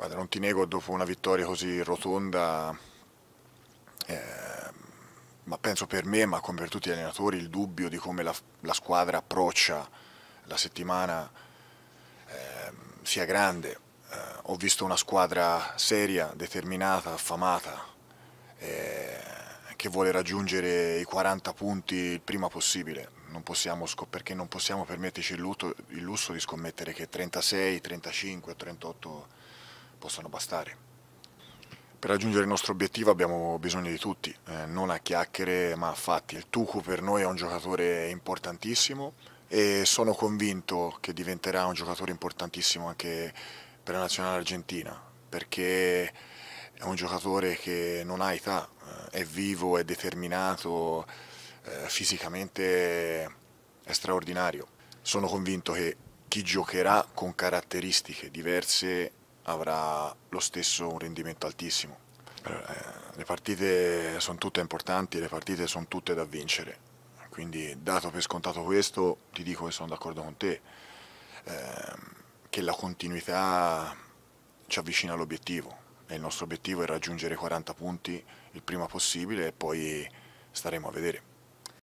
Guarda, non ti nego, dopo una vittoria così rotonda, eh, ma penso per me, ma come per tutti gli allenatori, il dubbio di come la, la squadra approccia la settimana eh, sia grande. Eh, ho visto una squadra seria, determinata, affamata, eh, che vuole raggiungere i 40 punti il prima possibile. Non possiamo, perché non possiamo permetterci il, luto, il lusso di scommettere che 36, 35 o 38 possano bastare. Per raggiungere il nostro obiettivo abbiamo bisogno di tutti, eh, non a chiacchiere ma a fatti. Il Tucu per noi è un giocatore importantissimo e sono convinto che diventerà un giocatore importantissimo anche per la nazionale argentina perché è un giocatore che non ha età, eh, è vivo, è determinato, eh, fisicamente è straordinario. Sono convinto che chi giocherà con caratteristiche diverse avrà lo stesso un rendimento altissimo. Eh, le partite sono tutte importanti, le partite sono tutte da vincere, quindi dato per scontato questo ti dico che sono d'accordo con te, ehm, che la continuità ci avvicina all'obiettivo e il nostro obiettivo è raggiungere 40 punti il prima possibile e poi staremo a vedere.